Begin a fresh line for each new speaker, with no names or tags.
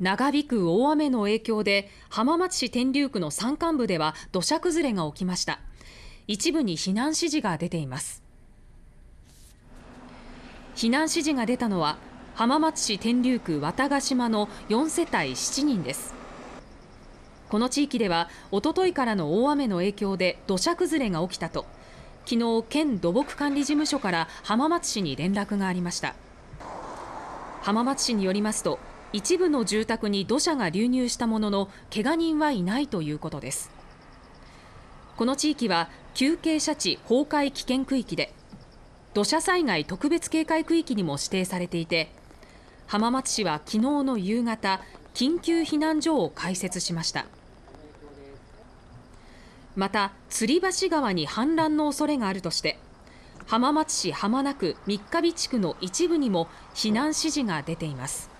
長引く大雨の影響で浜松市天竜区の山間部では土砂崩れが起きました一部に避難指示が出ています避難指示が出たのは浜松市天竜区綿ヶ島の4世帯7人ですこの地域では一昨日からの大雨の影響で土砂崩れが起きたと昨日県土木管理事務所から浜松市に連絡がありました浜松市によりますと一部の住宅に土砂が流入したものの怪我人はいないということですこの地域は急傾斜地崩壊危険区域で土砂災害特別警戒区域にも指定されていて浜松市は昨日の夕方緊急避難所を開設しましたまた吊り橋川に氾濫の恐れがあるとして浜松市浜名区三日日地区の一部にも避難指示が出ています